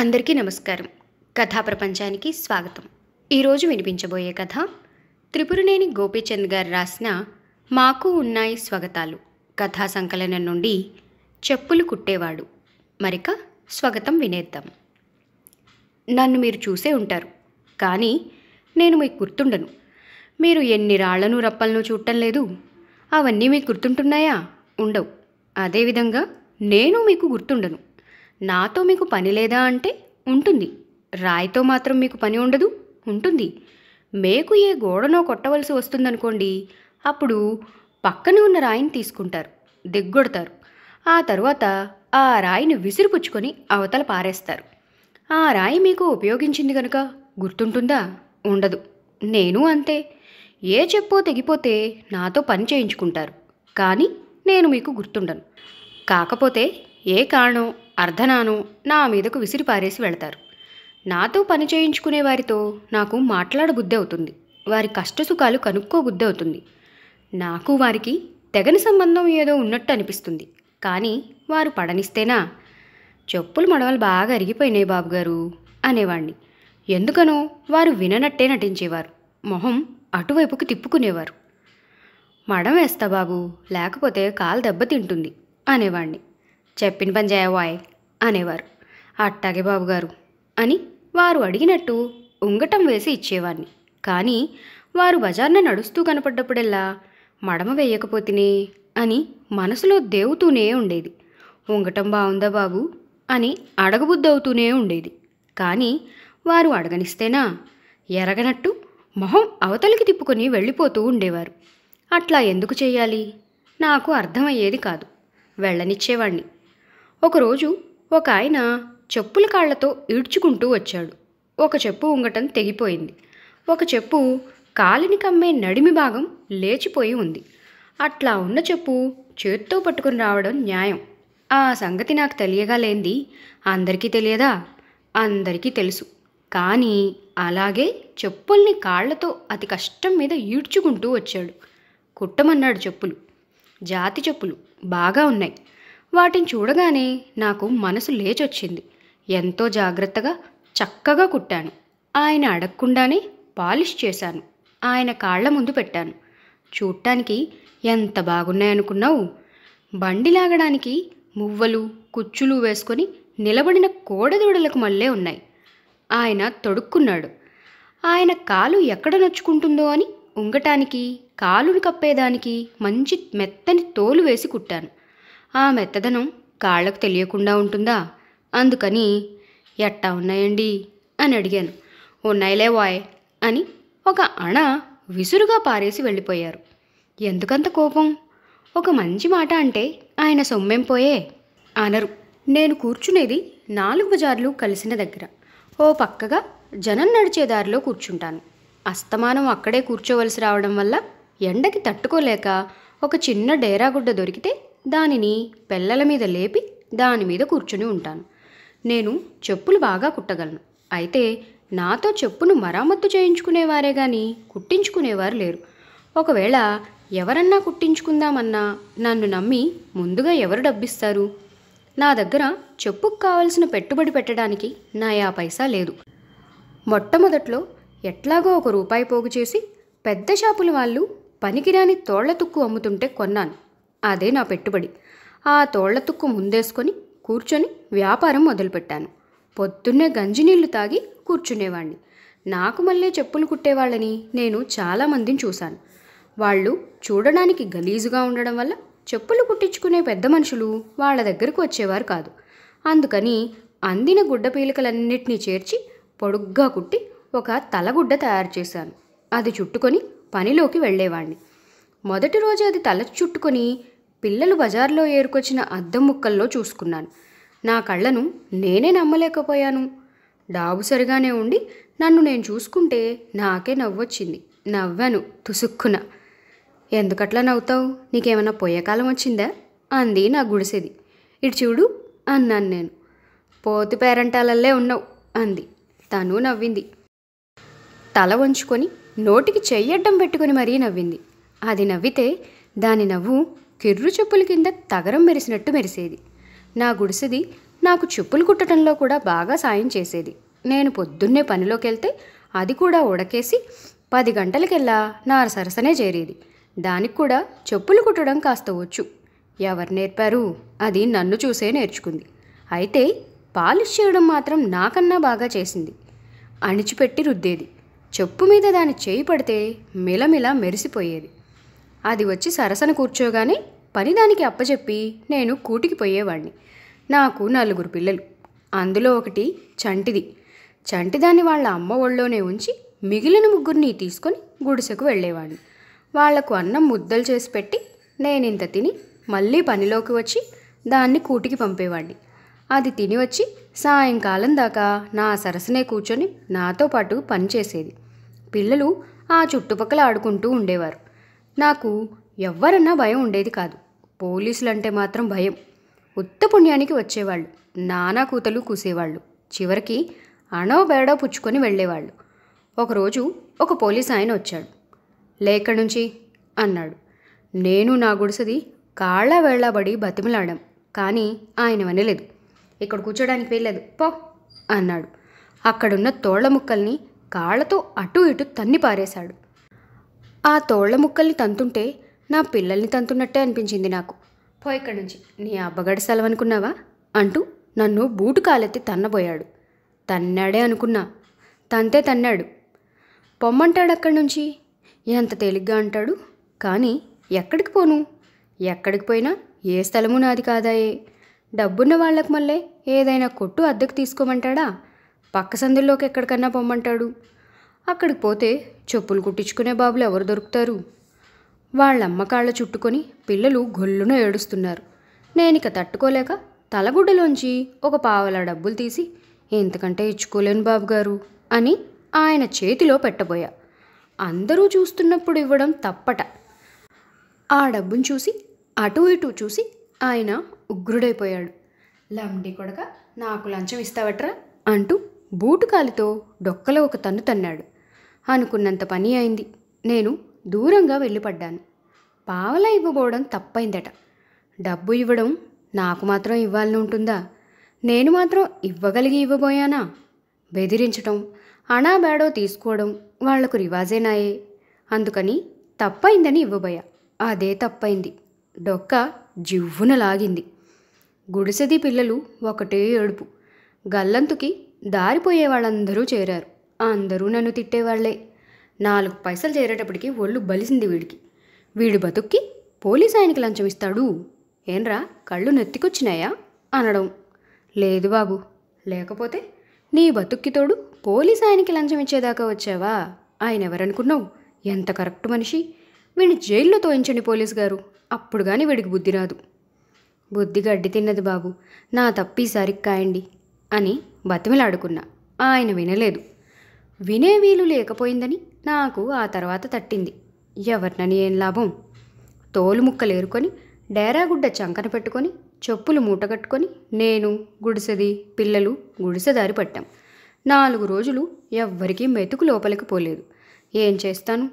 అందరికీ నమస్కారం కథా ప్రపంచానికి స్వాగతం ఈరోజు వినిపించబోయే కథ త్రిపురనేని గోపీచంద్ గారు రాసిన మాకు ఉన్నాయి స్వాగతాలు కథా సంకలనం నుండి చెప్పులు కుట్టేవాడు మరిక స్వాగతం వినేద్దాం నన్ను మీరు చూసే ఉంటారు కానీ నేను మీకు గుర్తుండను మీరు ఎన్ని రాళ్లను రప్పలను చూడటం లేదు అవన్నీ మీకు గుర్తుంటున్నాయా ఉండవు అదేవిధంగా నేను మీకు గుర్తుండను నాతో మీకు పని లేదా అంటే ఉంటుంది రాయితో మాత్రం మీకు పని ఉండదు ఉంటుంది మేకు ఏ గోడనో కొట్టవలసి వస్తుందనుకోండి అప్పుడు పక్కనే ఉన్న రాయిని తీసుకుంటారు దిగ్గొడతారు ఆ తర్వాత ఆ రాయిని విసిరిపుచ్చుకొని అవతల పారేస్తారు ఆ రాయి మీకు ఉపయోగించింది కనుక గుర్తుంటుందా ఉండదు నేను అంతే ఏ చెప్పో తెగిపోతే నాతో పని చేయించుకుంటారు కానీ నేను మీకు గుర్తుండను కాకపోతే ఏ కారణం అర్ధనాను నా మీదకు విసిరిపారేసి వెళతారు నాతో పని చేయించుకునే వారితో నాకు మాట్లాడబుద్ధి అవుతుంది వారి కష్టసుఖాలు కనుక్కోబుద్ధి అవుతుంది నాకు వారికి తెగని సంబంధం ఏదో ఉన్నట్టు అనిపిస్తుంది కానీ వారు పడనిస్తేనా చెప్పులు మడవలు బాగా అరిగిపోయినాయి బాబుగారు అనేవాణ్ణి ఎందుకనో వారు విననట్టే నటించేవారు మొహం అటువైపుకి తిప్పుకునేవారు మడం వేస్తా బాబు లేకపోతే కాలు దెబ్బతింటుంది అనేవాణ్ణి చెప్పిన పని చేయవాయ్ అనేవారు అట్టాగే బాబుగారు అని వారు అడిగినట్టు ఉంగటం వేసి ఇచ్చేవాడిని కానీ వారు బజార్న నడుస్తూ కనపడ్డప్పుడల్లా మడమ వేయకపోతేనే అని మనసులో దేవుతూనే ఉండేది ఉంగటం బాగుందా బాబు అని అడగబుద్దవుతూనే ఉండేది కానీ వారు అడగనిస్తేనా ఎరగనట్టు మొహం అవతలికి తిప్పుకొని వెళ్ళిపోతూ ఉండేవారు అట్లా ఎందుకు చేయాలి నాకు అర్థమయ్యేది కాదు వెళ్ళనిచ్చేవాణ్ణి ఒకరోజు ఒక ఆయన చెప్పుల కాళ్లతో ఈడ్చుకుంటూ వచ్చాడు ఒక చెప్పు ఉంగటం తెగిపోయింది ఒక చెప్పు కాలిని కమ్మే నడిమి భాగం లేచిపోయి ఉంది అట్లా ఉన్న చెప్పు చేత్తో పట్టుకుని రావడం న్యాయం ఆ సంగతి నాకు తెలియగా లేంది అందరికీ తెలియదా అందరికీ తెలుసు కానీ అలాగే చెప్పుల్ని కాళ్లతో అతి కష్టం మీద ఈడ్చుకుంటూ వచ్చాడు కుట్టమన్నాడు చెప్పులు జాతి చెప్పులు బాగా ఉన్నాయి వాటిని చూడగానే నాకు మనసు లేచొచ్చింది ఎంతో జాగ్రత్తగా చక్కగా కుట్టాను ఆయన అడగకుండానే పాలిష్ చేశాను ఆయన కాళ్ల ముందు పెట్టాను చూడటానికి ఎంత బాగున్నాయనుకున్నావు బండి లాగడానికి మువ్వలు కుచ్చులు వేసుకొని నిలబడిన కోడదూడలకు మళ్ళే ఉన్నాయి ఆయన తొడుక్కున్నాడు ఆయన కాలు ఎక్కడ నొచ్చుకుంటుందో అని ఉంగటానికి కాలుని కప్పేదానికి మంచి మెత్తని తోలు వేసి కుట్టాను ఆ మెత్తదనం కాళ్లకు తెలియకుండా ఉంటుందా అందుకని ఎట్టా ఉన్నాయండి అని అడిగాను ఉన్నాయిలే వాయ్ అని ఒక అణ విసురుగా పారేసి వెళ్ళిపోయారు ఎందుకంత కోపం ఒక మంచి మాట అంటే ఆయన సొమ్మెం పోయే అనరు నేను కూర్చునేది నాలుగు బజార్లు కలిసిన దగ్గర ఓ పక్కగా జనం నడిచే దారిలో కూర్చుంటాను అస్తమానం అక్కడే కూర్చోవలసి రావడం వల్ల ఎండకి తట్టుకోలేక ఒక చిన్న డేరాగుడ్డ దొరికితే దానిని పెళ్ళల మీద లేపి దాని మీద కూర్చుని ఉంటాను నేను చెప్పులు బాగా కుట్టగలను అయితే నాతో చెప్పును మరామత్తు చేయించుకునేవారే కానీ కుట్టించుకునేవారు లేరు ఒకవేళ ఎవరన్నా కుట్టించుకుందామన్నా నన్ను నమ్మి ముందుగా ఎవరు డబ్బిస్తారు నా దగ్గర చెప్పుకు కావలసిన పెట్టుబడి పెట్టడానికి నా యా పైసా లేదు మొట్టమొదట్లో ఎట్లాగో ఒక రూపాయి పోగు చేసి పెద్ద షాపుల వాళ్ళు పనికిరాని తోళ్ల తుక్కు అమ్ముతుంటే కొన్నాను అదే నా పెట్టుబడి ఆ తోళ్ల తుక్కు ముందేసుకొని కూర్చొని వ్యాపారం మొదలుపెట్టాను పొద్దున్నే గంజి నీళ్లు తాగి కూర్చునేవాణ్ణి నాకు మళ్ళీ చెప్పులు కుట్టేవాళ్ళని నేను చాలామందిని చూశాను వాళ్ళు చూడడానికి గలీజుగా ఉండడం వల్ల చెప్పులు కుట్టించుకునే పెద్ద మనుషులు వాళ్ళ దగ్గరకు వచ్చేవారు కాదు అందుకని అందిన గుడ్డ పీలికలన్నిటినీ చేర్చి పొడుగ్గా కుట్టి ఒక తలగుడ్డ తయారు చేశాను అది చుట్టుకొని పనిలోకి వెళ్ళేవాణ్ణి మొదటి రోజు అది తల చుట్టుకొని పిల్లలు బజార్లో ఏరుకొచ్చిన అద్దం ముక్కల్లో చూసుకున్నాను నా కళ్ళను నేనే నమ్మలేకపోయాను డాబు సరిగానే ఉండి నన్ను నేను చూసుకుంటే నాకే నవ్వొచ్చింది నవ్వాను తుసుక్కున ఎందుకట్లా నవ్వుతావు నీకేమైనా పోయేకాలం వచ్చిందా అంది నా గుడిసెది ఇటు చూడు అన్నాను నేను పోతు పేరంటాలల్లే ఉన్నావు అంది తను నవ్వింది తల వంచుకొని నోటికి చెయ్యడ్డం పెట్టుకుని మరీ నవ్వింది అది నవ్వితే దాని నవ్వు కిర్రు చెప్పుల కింద తగరం మెరిసినట్టు మెరిసేది నా గుడిసెది నాకు చెప్పులు కుట్టడంలో కూడా బాగా సాయం చేసేది నేను పొద్దున్నే పనిలోకి వెళ్తే అది కూడా ఉడకేసి పది గంటలకెల్లా నా సరసనే చేరేది దానికి కూడా చెప్పులు కుట్టడం కాస్త వచ్చు ఎవరు నేర్పారు అది నన్ను చూసే నేర్చుకుంది అయితే పాలిష్ చేయడం మాత్రం నాకన్నా బాగా చేసింది అణిచిపెట్టి రుద్దేది చెప్పు మీద దాని చేయి పడితే మిలమిల మెరిసిపోయేది అది వచ్చి సరసన కూర్చోగానే పని దానికి అప్పచెప్పి నేను కూటికి పోయేవాడిని నాకు నలుగురు పిల్లలు అందులో ఒకటి చంటిది చంటిదాన్ని వాళ్ళ అమ్మ ఒళ్ళోనే ఉంచి మిగిలిన ముగ్గురిని తీసుకొని గుడిసెకు వెళ్ళేవాడిని వాళ్లకు అన్నం ముద్దలు చేసి పెట్టి నేను ఇంత తిని మళ్ళీ పనిలోకి వచ్చి దాన్ని కూటికి పంపేవాడిని అది తిని వచ్చి సాయంకాలం దాకా నా సరసనే కూర్చొని నాతో పాటు పనిచేసేది పిల్లలు ఆ చుట్టుపక్కల ఆడుకుంటూ ఉండేవారు నాకు ఎవ్వరన్నా భయం ఉండేది కాదు పోలీసులంటే మాత్రం భయం ఉత్త పుణ్యానికి వచ్చేవాళ్ళు నానా కూతలు కూసేవాళ్ళు చివరికి అణో బేడో పుచ్చుకొని వెళ్ళేవాళ్ళు ఒకరోజు ఒక పోలీస్ ఆయన వచ్చాడు లేక నుంచి అన్నాడు నేను నా గుడిసది కాళ్ళ వేళ్ళబడి బతిమలాడాం కానీ ఆయన వినలేదు ఇక్కడ కూర్చోడానికి వెళ్ళలేదు పో అన్నాడు అక్కడున్న తోళ్ల ముక్కల్ని కాళ్ళతో అటు ఇటు తన్ని పారేశాడు ఆ తోళ్ల ముక్కల్ని తంతుంటే నా పిల్లల్ని తంతున్నట్టే అనిపించింది నాకు పో ఇక్కడి నుంచి నీ అబ్బగడి సెలవనుకున్నావా అంటూ నన్ను బూటు కాలెత్తి తన్నబోయాడు తన్నాడే అనుకున్నా తంతే తన్నాడు పొమ్మంటాడు అక్కడి నుంచి ఎంత తేలిగ్గా అంటాడు కానీ ఎక్కడికి పోను ఎక్కడికి పోయినా ఏ స్థలము నాది కాదాయే డబ్బున్న వాళ్ళకు మళ్ళీ ఏదైనా కొట్టు అద్దెకు తీసుకోమంటాడా పక్క సందుల్లోకి ఎక్కడికన్నా పొమ్మంటాడు అక్కడికి పోతే చెప్పులు కుట్టించుకునే బాబులు ఎవరు దొరుకుతారు వాళ్ళ కాళ్ళ చుట్టుకొని పిల్లలు గొల్లున ఏడుస్తున్నారు నేనిక తట్టుకోలేక తలగుడ్డలోంచి ఒక పావలా డబ్బులు తీసి ఇంతకంటే ఇచ్చుకోలేను బాబుగారు అని ఆయన చేతిలో పెట్టబోయా అందరూ చూస్తున్నప్పుడు ఇవ్వడం తప్పట ఆ డబ్బును చూసి అటు ఇటు చూసి ఆయన ఉగ్రుడైపోయాడు లంబి కొడక నాకు లంచం ఇస్తావట్రా అంటూ బూటు కాలితో డొక్కలో ఒక తన్ను తన్నాడు అనుకున్నంత పని అయింది నేను దూరంగా వెళ్ళిపడ్డాను పావలా ఇవ్వబోవడం తప్పైందట డబ్బు ఇవ్వడం నాకు మాత్రం ఇవ్వాలని ఉంటుందా నేను మాత్రం ఇవ్వగలిగి ఇవ్వబోయానా బెదిరించటం బేడో తీసుకోవడం వాళ్లకు రివాజేనాయే అందుకని తప్పైందని ఇవ్వబోయా అదే తప్పైంది డొక్క జివ్వున లాగింది గుడిసెది పిల్లలు ఒకటే ఏడుపు గల్లంతుకి దారిపోయే వాళ్ళందరూ చేరారు అందరూ నన్ను తిట్టేవాళ్లే నాలుగు పైసలు చేరేటప్పటికి ఒళ్ళు బలిసింది వీడికి వీడు బతుక్కి పోలీస్ ఆయనకి లంచం ఇస్తాడు ఏంరా కళ్ళు నెత్తికొచ్చినాయా అనడం లేదు బాబు లేకపోతే నీ బతుక్కి తోడు పోలీస్ ఆయనకి లంచం ఇచ్చేదాకా వచ్చావా ఆయన ఎవరనుకున్నావు ఎంత కరెక్ట్ మనిషి వీడిని జైల్లో తోయించండి పోలీస్ గారు అప్పుడు కానీ వీడికి బుద్ధి రాదు బుద్ధి గడ్డి తిన్నది బాబు నా తప్పీసారి కాయండి అని బతిమిలాడుకున్నా ఆయన వినలేదు వినే వీలు లేకపోయిందని నాకు ఆ తర్వాత తట్టింది ఎవరినని ఏం లాభం తోలు ముక్కలేరుకొని డేరాగుడ్డ చంకన పెట్టుకొని చెప్పులు మూటగట్టుకొని నేను గుడిసెది పిల్లలు గుడిసెదారి పట్టాం నాలుగు రోజులు ఎవ్వరికీ మెతుకు లోపలికి పోలేదు ఏం చేస్తాను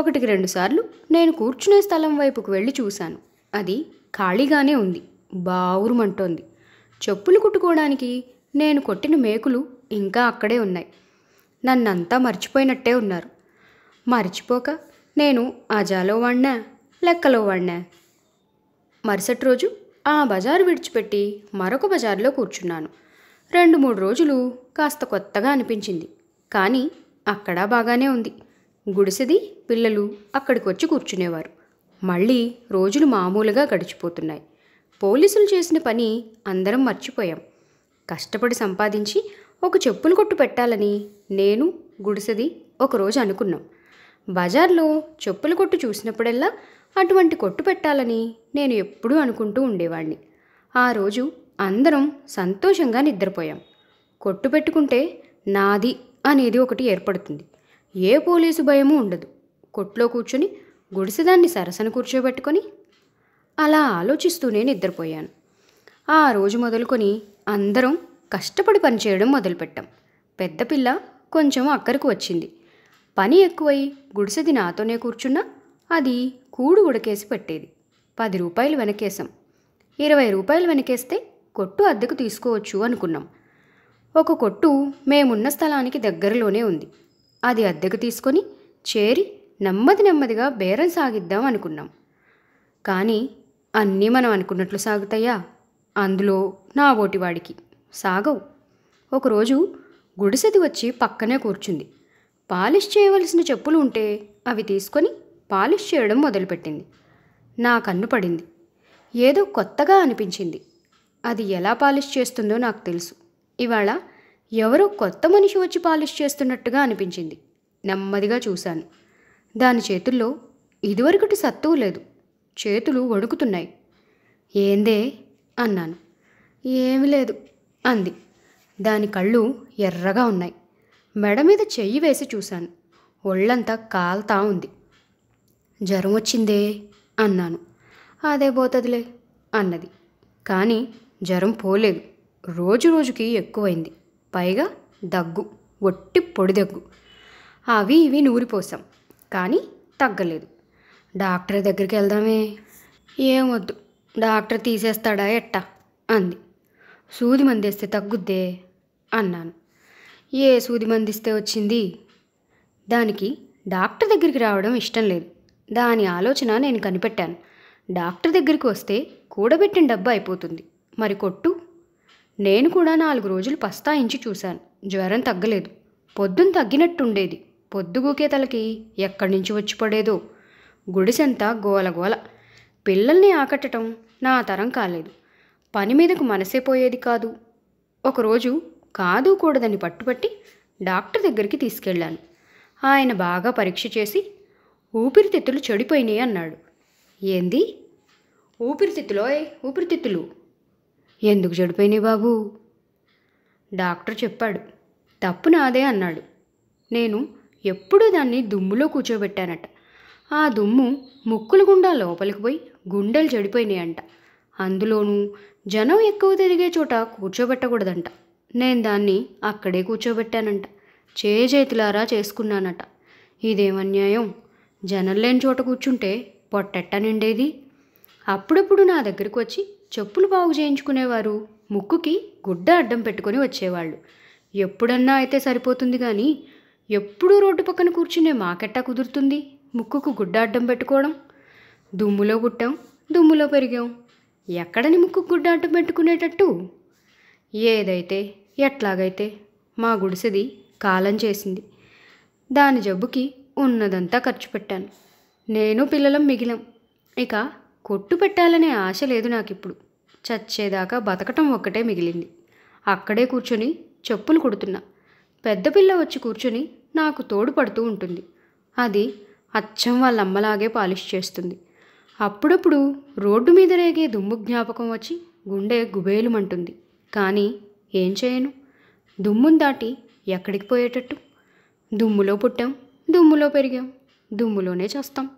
ఒకటికి రెండుసార్లు నేను కూర్చునే స్థలం వైపుకు వెళ్ళి చూశాను అది ఖాళీగానే ఉంది బావురుమంటోంది చెప్పులు కుట్టుకోవడానికి నేను కొట్టిన మేకులు ఇంకా అక్కడే ఉన్నాయి నన్నంతా మర్చిపోయినట్టే ఉన్నారు మర్చిపోక నేను అజాలో వాడినా లెక్కలో వాడినా మరుసటి రోజు ఆ బజారు విడిచిపెట్టి మరొక బజారులో కూర్చున్నాను రెండు మూడు రోజులు కాస్త కొత్తగా అనిపించింది కానీ అక్కడ బాగానే ఉంది గుడిసెది పిల్లలు అక్కడికి వచ్చి కూర్చునేవారు మళ్ళీ రోజులు మామూలుగా గడిచిపోతున్నాయి పోలీసులు చేసిన పని అందరం మర్చిపోయాం కష్టపడి సంపాదించి ఒక చెప్పులు కొట్టు పెట్టాలని నేను గుడిసెది ఒకరోజు అనుకున్నాం బజార్లో చెప్పుల కొట్టు చూసినప్పుడల్లా అటువంటి కొట్టు పెట్టాలని నేను ఎప్పుడూ అనుకుంటూ ఉండేవాడిని ఆ రోజు అందరం సంతోషంగా నిద్రపోయాం కొట్టు పెట్టుకుంటే నాది అనేది ఒకటి ఏర్పడుతుంది ఏ పోలీసు భయము ఉండదు కొట్లో కూర్చొని గుడిసెదాన్ని సరసన కూర్చోబెట్టుకొని అలా ఆలోచిస్తూనే నిద్రపోయాను ఆ రోజు మొదలుకొని అందరం కష్టపడి పనిచేయడం మొదలుపెట్టాం పెద్దపిల్ల కొంచెం అక్కరకు వచ్చింది పని ఎక్కువై గుడిసెది నాతోనే కూర్చున్నా అది కూడు ఉడకేసి పెట్టేది పది రూపాయలు వెనకేసాం ఇరవై రూపాయలు వెనకేస్తే కొట్టు అద్దెకు తీసుకోవచ్చు అనుకున్నాం ఒక కొట్టు మేమున్న స్థలానికి దగ్గరలోనే ఉంది అది అద్దెకు తీసుకొని చేరి నెమ్మది నెమ్మదిగా బేరం సాగిద్దాం అనుకున్నాం కానీ అన్నీ మనం అనుకున్నట్లు సాగుతాయా అందులో నా ఓటివాడికి సాగవు ఒకరోజు గుడిసెది వచ్చి పక్కనే కూర్చుంది పాలిష్ చేయవలసిన చెప్పులు ఉంటే అవి తీసుకొని పాలిష్ చేయడం మొదలుపెట్టింది నా కన్ను పడింది ఏదో కొత్తగా అనిపించింది అది ఎలా పాలిష్ చేస్తుందో నాకు తెలుసు ఇవాళ ఎవరో కొత్త మనిషి వచ్చి పాలిష్ చేస్తున్నట్టుగా అనిపించింది నెమ్మదిగా చూశాను దాని చేతుల్లో ఇదివరకటి సత్తువు లేదు చేతులు వణుకుతున్నాయి ఏందే అన్నాను ఏమి లేదు అంది దాని కళ్ళు ఎర్రగా ఉన్నాయి మెడ మీద చెయ్యి వేసి చూశాను ఒళ్ళంతా కాల్తా ఉంది జ్వరం వచ్చిందే అన్నాను అదే పోతుందిలే అన్నది కానీ జ్వరం పోలేదు రోజు రోజుకి ఎక్కువైంది పైగా దగ్గు ఒట్టి పొడి దగ్గు అవి ఇవి నూరిపోసాం కానీ తగ్గలేదు డాక్టర్ దగ్గరికి వెళ్దామే ఏమొద్దు డాక్టర్ తీసేస్తాడా ఎట్టా అంది సూది మందేస్తే తగ్గుద్దే అన్నాను ఏ సూది మందిస్తే వచ్చింది దానికి డాక్టర్ దగ్గరికి రావడం ఇష్టం లేదు దాని ఆలోచన నేను కనిపెట్టాను డాక్టర్ దగ్గరికి వస్తే కూడబెట్టిన డబ్బు అయిపోతుంది మరి కొట్టు నేను కూడా నాలుగు రోజులు పస్తాయించి చూశాను జ్వరం తగ్గలేదు పొద్దున తగ్గినట్టుండేది పొద్దుగూకే తలకి ఎక్కడి నుంచి వచ్చి పడేదో గుడిసెంతా గోలగోల పిల్లల్ని ఆకట్టడం నా తరం కాలేదు పని మీదకు మనసే పోయేది కాదు ఒకరోజు కాదు కూడదని పట్టుబట్టి డాక్టర్ దగ్గరికి తీసుకెళ్ళాను ఆయన బాగా పరీక్ష చేసి ఊపిరితిత్తులు చెడిపోయినాయి అన్నాడు ఏంది ఊపిరితిత్తులో ఊపిరితిత్తులు ఎందుకు చెడిపోయినాయి బాబు డాక్టర్ చెప్పాడు తప్పు నాదే అన్నాడు నేను ఎప్పుడూ దాన్ని దుమ్ములో కూర్చోబెట్టానట ఆ దుమ్ము ముక్కులు గుండా లోపలికి పోయి గుండెలు చెడిపోయినాయంట అందులోనూ జనం ఎక్కువ తిరిగే చోట కూర్చోబెట్టకూడదంట నేను దాన్ని అక్కడే కూర్చోబెట్టానంట చేతులారా చేసుకున్నానట ఇదేమన్యాయం జనం లేని చోట కూర్చుంటే పొట్టెట్ట నిండేది అప్పుడప్పుడు నా దగ్గరికి వచ్చి చెప్పులు బాగు చేయించుకునేవారు ముక్కుకి గుడ్డ అడ్డం పెట్టుకొని వచ్చేవాళ్ళు ఎప్పుడన్నా అయితే సరిపోతుంది కానీ ఎప్పుడూ రోడ్డు పక్కన కూర్చునే మాకెట్టా కుదురుతుంది ముక్కుకు గుడ్డ అడ్డం పెట్టుకోవడం దుమ్ములో పుట్టాం దుమ్ములో పెరిగాం ఎక్కడని ముక్కు గుడ్డ అంటు పెట్టుకునేటట్టు ఏదైతే ఎట్లాగైతే మా గుడిసెది కాలం చేసింది దాని జబ్బుకి ఉన్నదంతా ఖర్చు పెట్టాను నేను పిల్లలం మిగిలం ఇక కొట్టు పెట్టాలనే ఆశ లేదు నాకిప్పుడు చచ్చేదాకా బతకటం ఒక్కటే మిగిలింది అక్కడే కూర్చొని చెప్పులు కొడుతున్నా పెద్ద పిల్ల వచ్చి కూర్చొని నాకు తోడుపడుతూ ఉంటుంది అది అచ్చం వాళ్ళమ్మలాగే పాలిష్ చేస్తుంది అప్పుడప్పుడు రోడ్డు మీద రేగే దుమ్ము జ్ఞాపకం వచ్చి గుండె గుబేలుమంటుంది కానీ ఏం చేయను దుమ్మును దాటి ఎక్కడికి పోయేటట్టు దుమ్ములో పుట్టాం దుమ్ములో పెరిగాం దుమ్ములోనే చేస్తాం